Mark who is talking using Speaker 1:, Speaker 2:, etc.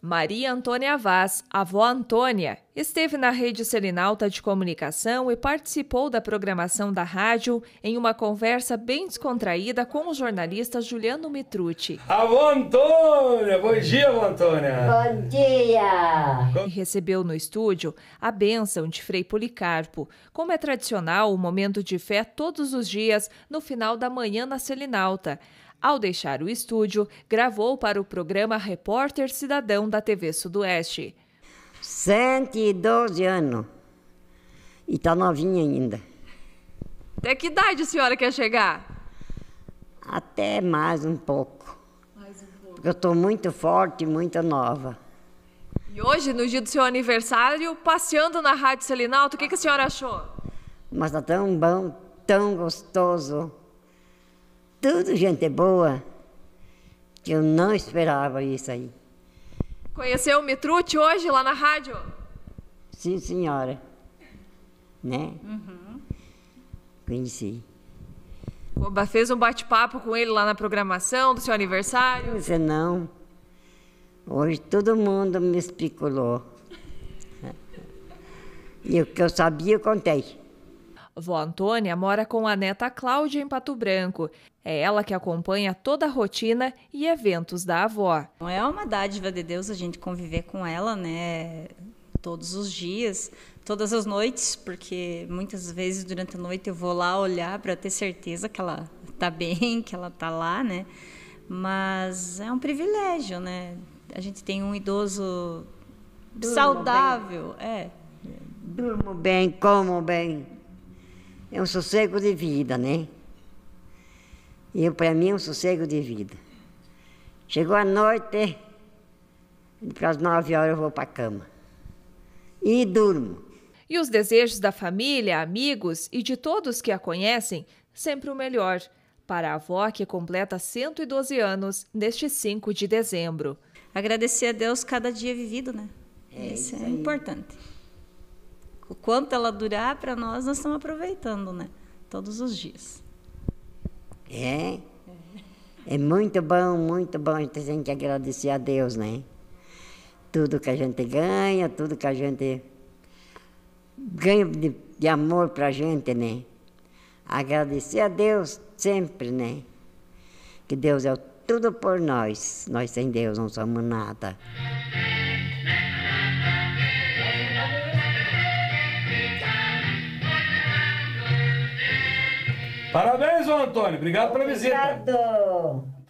Speaker 1: Maria Antônia Vaz, avó Antônia, esteve na rede Selinalta de Comunicação e participou da programação da rádio em uma conversa bem descontraída com o jornalista Juliano Mitrucci.
Speaker 2: Avó Antônia! Bom dia, avó Antônia!
Speaker 1: Bom dia! E recebeu no estúdio a bênção de Frei Policarpo, como é tradicional o momento de fé todos os dias no final da manhã na Selinalta. Ao deixar o estúdio, gravou para o programa Repórter Cidadão da TV Sudoeste.
Speaker 3: 112 anos. E tá novinha ainda.
Speaker 1: Até que idade a senhora quer chegar?
Speaker 3: Até mais um pouco. Mais um pouco. Porque eu estou muito forte, muito nova.
Speaker 1: E hoje, no dia do seu aniversário, passeando na Rádio Selinalto, o que, que a senhora achou?
Speaker 3: Mas tá tão bom, tão gostoso. Tudo gente boa. Que eu não esperava isso aí.
Speaker 1: Conheceu o Mitrute hoje lá na rádio?
Speaker 3: Sim, senhora. Né? Uhum. Conheci.
Speaker 1: Oba, fez um bate-papo com ele lá na programação do seu aniversário? Você
Speaker 3: não. Hoje todo mundo me especulou. E o que eu sabia, eu contei.
Speaker 1: Vó Antônia mora com a neta Cláudia em Pato Branco. É ela que acompanha toda a rotina e eventos da avó. É uma dádiva de Deus a
Speaker 2: gente conviver com ela, né? Todos os dias, todas as noites, porque muitas vezes durante a noite eu vou lá olhar para ter certeza que ela tá bem, que ela tá lá, né? Mas é um privilégio, né? A gente tem um
Speaker 3: idoso saudável, bem. é. Durmo bem, como bem é um sossego de vida, né? E para mim é um sossego de vida. Chegou a noite, para as nove horas eu vou para a cama. E durmo.
Speaker 1: E os desejos da família, amigos e de todos que a conhecem, sempre o melhor. Para a avó que completa 112 anos neste 5 de dezembro. Agradecer a Deus cada dia vivido, né? É, isso, é isso é importante o quanto ela durar
Speaker 2: para nós, nós estamos aproveitando, né? Todos os dias.
Speaker 3: É. É muito bom, muito bom. A gente tem que agradecer a Deus, né? Tudo que a gente ganha, tudo que a gente ganha de, de amor para a gente, né? Agradecer a Deus sempre, né? Que Deus é tudo por nós. Nós sem Deus não somos nada.
Speaker 2: Parabéns, Antônio. Obrigado pela visita. Obrigado.